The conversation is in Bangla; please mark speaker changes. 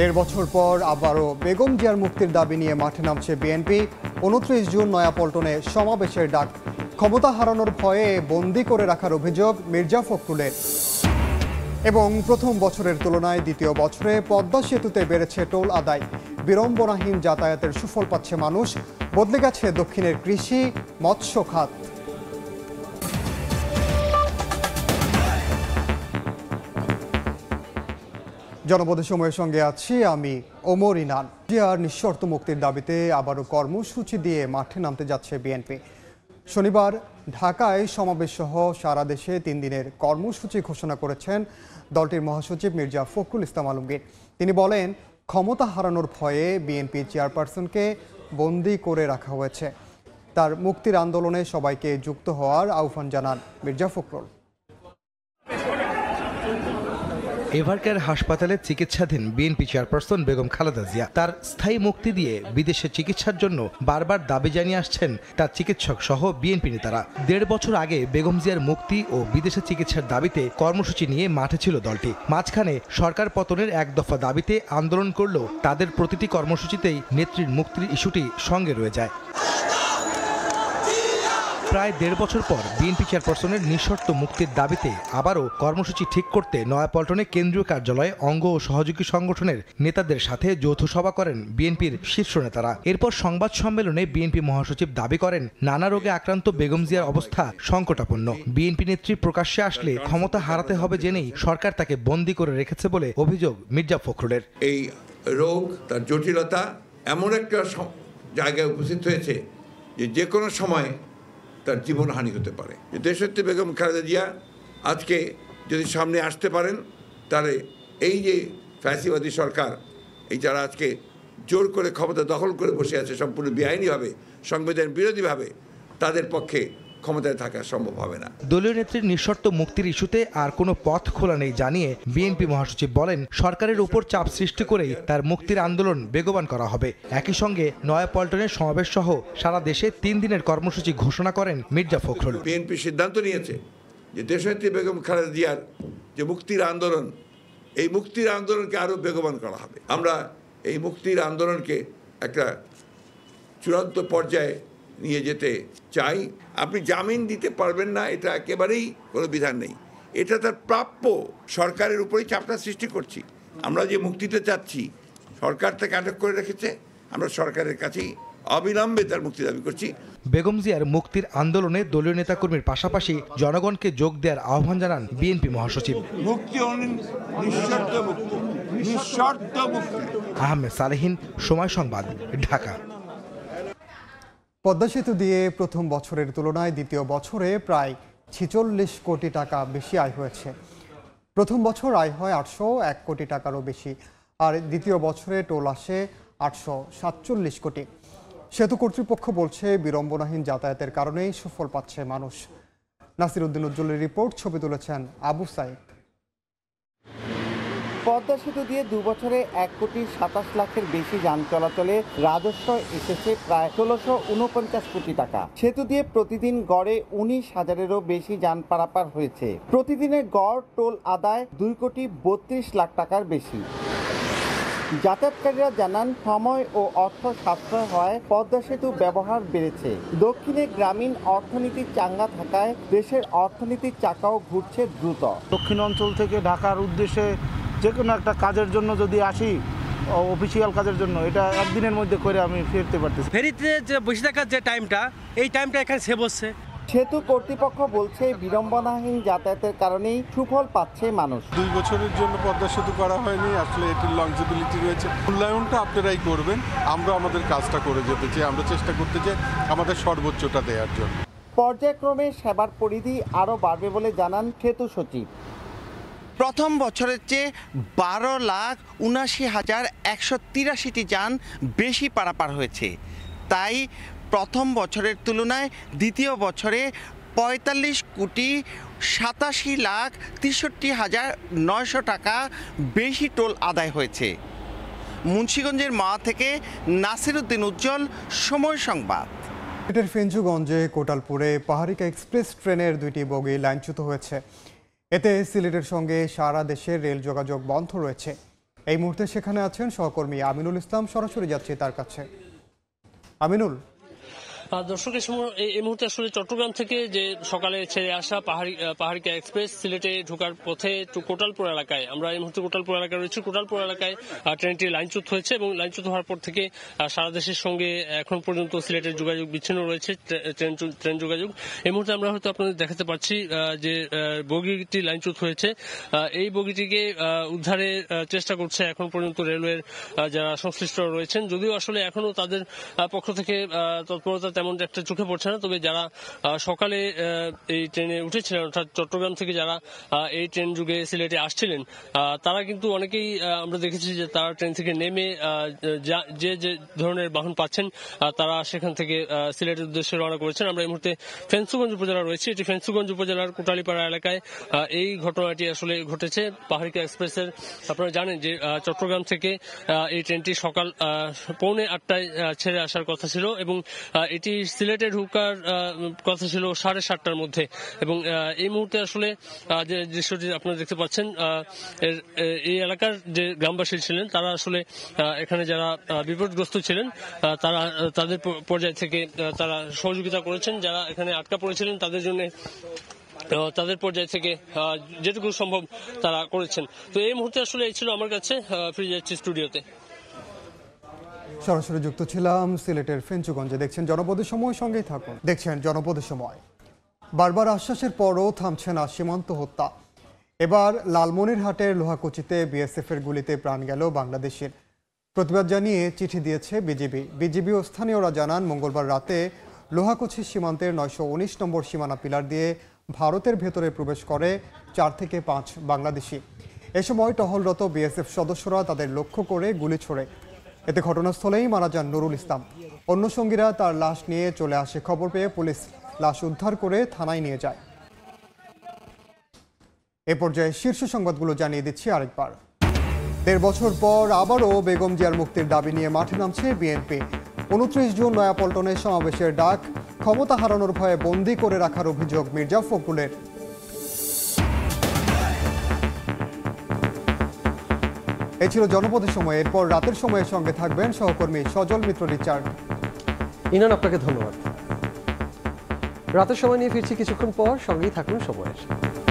Speaker 1: দেড় বছর পর আবারও বেগম জিয়ার মুক্তির দাবি নিয়ে মাঠে নামছে বিএনপি উনত্রিশ জুন নয়াপল্টনে সমাবেশের ডাক ক্ষমতা হারানোর ভয়ে বন্দি করে রাখার অভিযোগ মির্জা ফখরুলের এবং প্রথম বছরের তুলনায় দ্বিতীয় বছরে পদ্মা সেতুতে বেড়েছে টোল আদায় বিড়ম্বনাহীন যাতায়াতের সুফল পাচ্ছে মানুষ বদলে গেছে দক্ষিণের কৃষি মৎস্য খাত জনপদের সময়ের সঙ্গে আছি আমি ওমর ইনান জিয়ার নিঃশর্ত মুক্তির দাবিতে আবারও কর্মসূচি দিয়ে মাঠে নামতে যাচ্ছে বিএনপি শনিবার ঢাকায় সমাবেশ সহ সারা দেশে তিন দিনের কর্মসূচি ঘোষণা করেছেন দলটির মহাসচিব মির্জা ফখরুল ইসলাম আলমগীর তিনি বলেন ক্ষমতা হারানোর ভয়ে বিএনপি চেয়ারপারসনকে বন্দি করে রাখা হয়েছে তার মুক্তির আন্দোলনে সবাইকে যুক্ত হওয়ার আহ্বান জানান মির্জা ফখরুল
Speaker 2: এভারকার হাসপাতালে চিকিৎসাধীন বিএনপি চেয়ারপারসন বেগম খালেদা জিয়া তার স্থায়ী মুক্তি দিয়ে বিদেশে চিকিৎসার জন্য বারবার দাবি জানিয়ে আসছেন তার চিকিৎসক সহ বিএনপি নেতারা দেড় বছর আগে বেগম জিয়ার মুক্তি ও বিদেশে চিকিৎসার দাবিতে কর্মসূচি নিয়ে মাঠে ছিল দলটি মাঝখানে সরকার পতনের এক দফা দাবিতে আন্দোলন করলেও তাদের প্রতিটি কর্মসূচিতেই নেত্রীর মুক্তির ইস্যুটি সঙ্গে রয়ে যায় প্রায় দেড় বছর পর বিএনপি চেয়ারপারসনের নিঃশর্ত মুক্তির দাবিতে আবারও কর্মসূচি ঠিক করতে নয়াপল্টনে কেন্দ্রীয় কার্যালয়ে অঙ্গ ও সহযোগী সংগঠনের নেতাদের সাথে যৌথ সভা করেন বিএনপির শীর্ষ নেতারা এরপর সংবাদ সম্মেলনে বিএনপি মহাসচিব দাবি করেন নানা রোগে আক্রান্ত বেগম জিয়ার অবস্থা সংকটাপন্ন বিএনপি নেত্রী প্রকাশ্যে আসলে ক্ষমতা হারাতে হবে জেনেই সরকার তাকে বন্দী করে রেখেছে বলে অভিযোগ মির্জা
Speaker 3: ফখরুলের এই রোগ তার জটিলতা এমন একটা জায়গায় উপস্থিত হয়েছে যে যে কোনো সময় তার জীবনহানি হতে পারে দেশত্রী বেগম খালেদা জিয়া আজকে যদি সামনে আসতে পারেন তাহলে এই যে ফ্যাসিবাদী সরকার এই যারা আজকে জোর করে ক্ষমতা দখল করে বসে আছে সম্পূর্ণ বেআইনিভাবে সংবিধান বিরোধীভাবে তাদের পক্ষে ক্ষমতায় থাকা সম্ভব হবে না
Speaker 2: দলীয় নেত্রীর নিঃশর্ত মুক্তির ইস্যুতে আর কোনো পথ খোলা নেই জানিয়ে বিএনপি মহাসচিব বলেন সরকারের উপর চাপ সৃষ্টি করেই তার মুক্তির আন্দোলন বেগবান করা হবে একই সঙ্গে নয়াপল্টনের সমাবেশ সহ সারা দেশে তিন দিনের কর্মসূচি ঘোষণা করেন মির্জা ফখরুল
Speaker 3: বিএনপি সিদ্ধান্ত নিয়েছে যে দেশনেত্রী বেগম খালেদা জিয়ার যে মুক্তির আন্দোলন এই মুক্তির আন্দোলনকে আরও বেগবান করা হবে আমরা এই মুক্তির আন্দোলনকে একটা চূড়ান্ত পর্যায়ে নিয়ে যেতে চাই আপনি জামিন দিতে পারবেন না এটা একেবারেই কোনো বিধান নেই এটা তার প্রাপ্য সরকারের উপরেই চাপটা সৃষ্টি করছি আমরা যে মুক্তিতে চাচ্ছি সরকার তাকে আটক করে রেখেছে আমরা সরকারের কাছেই অবিলম্বে তার মুক্তি দাবি করছি
Speaker 2: বেগম জিয়ার মুক্তির আন্দোলনে দলীয় নেতাকর্মীর পাশাপাশি জনগণকে যোগ দেওয়ার আহ্বান জানান বিএনপি মহাসচিব
Speaker 3: মুক্তি নিঃশর্ত মুক্তি
Speaker 2: আহমেদ সালেহীন সময় সংবাদ ঢাকা
Speaker 1: পদ্মা সেতু দিয়ে প্রথম বছরের তুলনায় দ্বিতীয় বছরে প্রায় ছিচল্লিশ কোটি টাকা বেশি আয় হয়েছে প্রথম বছর আয় হয় আটশো এক কোটি টাকারও বেশি আর দ্বিতীয় বছরে টোল আসে আটশো সাতচল্লিশ কোটি সেতু কর্তৃপক্ষ বলছে বিড়ম্বনাহীন যাতায়াতের কারণেই সুফল পাচ্ছে মানুষ নাসির উদ্দিন উজ্জ্বলের রিপোর্ট ছবি তুলেছেন আবু সাইদ
Speaker 4: পদ্মা সেতু দিয়ে দু বছরে এক কোটি সাতাশ লাখের বেশি যান চলাচলে রাজস্ব এসেছে প্রায় ষোলোশো উনপঞ্চাশ কোটি টাকা সেতু দিয়ে প্রতিদিন গড়ে উনিশ হাজারেরও বেশি যান পারাপার হয়েছে প্রতিদিনের গড় টোল আদায় দুই কোটি বত্রিশ লাখ টাকার বেশি যাতায়াতকারীরা জানান সময় ও অর্থ সাশ্রয় হয় পদ্মা সেতু ব্যবহার বেড়েছে দক্ষিণে গ্রামীণ অর্থনীতি চাঙ্গা থাকায় দেশের অর্থনীতির চাকাও ঘুরছে দ্রুত দক্ষিণ অঞ্চল থেকে ঢাকার উদ্দেশ্যে যে কোনো একটা কাজের জন্য যদি আসি অফিসিয়াল কাজের জন্য এটা একদিনের মধ্যে করে আমি ফিরতে পারতেছি ফেরিতে যে বসে
Speaker 5: থাকার যে টাইমটা এই টাইমটা এখানে সে বসছে
Speaker 4: সেতু কর্তৃপক্ষ বলছে বিড়ম্বনাহীন যাতায়াতের কারণেই সুফল পাচ্ছে মানুষ দুই বছরের জন্য পদ্মা সেতু করা হয়নি আসলে এটির লঞ্চেবিলিটি রয়েছে মূল্যায়নটা আপনারাই করবেন আমরা আমাদের কাজটা করে যেতে চাই আমরা চেষ্টা করতে চাই আমাদের সর্বোচ্চটা দেওয়ার জন্য পর্যায়ক্রমে সেবার পরিধি আরও বাড়বে বলে জানান সেতু সচিব প্রথম বছরের চেয়ে বারো লাখ উনাশি হাজার একশো তিরাশিটি যান বেশি পারাপার হয়েছে তাই প্রথম বছরের তুলনায় দ্বিতীয় বছরে পঁয়তাল্লিশ কোটি সাতাশি লাখ তেষট্টি হাজার নয়শো টাকা বেশি টোল আদায় হয়েছে মুন্সীগঞ্জের মা থেকে নাসিরুদ্দিন উজ্জ্বল সময় সংবাদ
Speaker 1: ফেঞ্জুগঞ্জে কোটালপুরে পাহাড়িকা এক্সপ্রেস ট্রেনের দুইটি বগি লাইনচ্যুত হয়েছে এতে সিলেটের সঙ্গে সারা দেশের রেল যোগাযোগ বন্ধ রয়েছে এই মুহূর্তে সেখানে আছেন সহকর্মী আমিনুল ইসলাম সরাসরি যাচ্ছে তার কাছে আমিনুল
Speaker 5: দর্শক এই মুহূর্তে আসলে চট্টগ্রাম থেকে যে সকালে ছেড়ে আসা পাহাড়ি পাহাড়িকা এক্সপ্রেস সিলেটে ঢোকার পথে কোটালপুর এলাকায় আমরা এই মুহূর্তে কোটালপুর এলাকায় রয়েছি কোটালপুর এলাকায় ট্রেনটি লাইনচ্যুত হয়েছে এবং লাইনচ্যুত হওয়ার পর থেকে সারা দেশের সঙ্গে এখন পর্যন্ত সিলেটের যোগাযোগ বিচ্ছিন্ন রয়েছে ট্রেন ট্রেন যোগাযোগ এই মুহূর্তে আমরা হয়তো আপনাদের দেখাতে পাচ্ছি যে বগিটি লাইনচ্যুত হয়েছে এই বগিটিকে উদ্ধারে চেষ্টা করছে এখন পর্যন্ত রেলওয়ের যারা সংশ্লিষ্ট রয়েছেন যদিও আসলে এখনো তাদের পক্ষ থেকে তৎপরতা তেমন একটা চোখে পড়ছে না তবে যারা সকালে এই ট্রেনে উঠেছিলেন অর্থাৎ চট্টগ্রাম থেকে যারা এই ট্রেন যুগে সিলেটে আসছিলেন তারা কিন্তু অনেকেই আমরা দেখেছি যে তারা ট্রেন থেকে নেমে যে যে ধরনের বাহন পাচ্ছেন তারা সেখান থেকে সিলেটের উদ্দেশ্যে রওনা করেছেন আমরা এই মুহূর্তে ফেন্সুগঞ্জ উপজেলা রয়েছে এটি ফেন্সুগঞ্জ উপজেলার কোটালিপাড়া এলাকায় এই ঘটনাটি আসলে ঘটেছে পাহাড়িকা এক্সপ্রেসের আপনারা জানেন যে চট্টগ্রাম থেকে এই ট্রেনটি সকাল পৌনে আটটায় ছেড়ে আসার কথা ছিল এবং এটি এটি সিলেটে ঢুকার কথা ছিল সাড়ে সাতটার মধ্যে এবং এই মুহূর্তে আসলে যে দৃশ্যটি আপনারা দেখতে পাচ্ছেন এই এলাকার যে গ্রামবাসী ছিলেন তারা আসলে এখানে যারা বিপদগ্রস্ত ছিলেন তারা তাদের পর্যায় থেকে তারা সহযোগিতা করেছেন যারা এখানে আটকা পড়েছিলেন তাদের জন্য তাদের পর্যায় থেকে যেটুকু সম্ভব তারা করেছেন তো এই মুহূর্তে আসলে এই ছিল আমার কাছে ফিরে স্টুডিওতে
Speaker 1: সরাসরি যুক্ত ছিলাম সিলেটের ফেঞ্চুগঞ্জে দেখছেন জনপদের সময় সঙ্গেই থাকুন দেখছেন জনপদের সময় বারবার আশ্বাসের পরও থামছে না সীমান্ত হত্যা এবার লালমনিরহাটের লোহাকুচিতে বিএসএফের গুলিতে প্রাণ গেল বাংলাদেশের প্রতিবাদ জানিয়ে চিঠি দিয়েছে বিজিবি বিজিবি ও স্থানীয়রা জানান মঙ্গলবার রাতে লোহাকুচি সীমান্তের নয়শো উনিশ নম্বর সীমানা পিলার দিয়ে ভারতের ভেতরে প্রবেশ করে চার থেকে পাঁচ বাংলাদেশি এ সময় টহলরত বিএসএফ সদস্যরা তাদের লক্ষ্য করে গুলি ছোড়ে এতে ঘটনাস্থলেই মারা যান নুরুল ইসলাম অন্য সঙ্গীরা তার লাশ নিয়ে চলে আসে খবর পেয়ে পুলিশ লাশ উদ্ধার করে থানায় নিয়ে যায় এ পর্যায়ে শীর্ষ সংবাদগুলো জানিয়ে দিচ্ছি আরেকবার দেড় বছর পর আবারও বেগম জিয়ার মুক্তির দাবি নিয়ে মাঠে নামছে বিএনপি উনত্রিশ জুন নয়াপল্টনে সমাবেশের ডাক ক্ষমতা হারানোর ভয়ে বন্দি করে রাখার অভিযোগ মির্জা ফখরুলের এ ছিল জনপদের সময় এরপর রাতের সময়ের সঙ্গে থাকবেন সহকর্মী সজল মিত্র রিচার্ড ইনান আপনাকে ধন্যবাদ রাতের সময় নিয়ে ফিরছি কিছুক্ষণ পর সঙ্গেই থাকুন সময়ের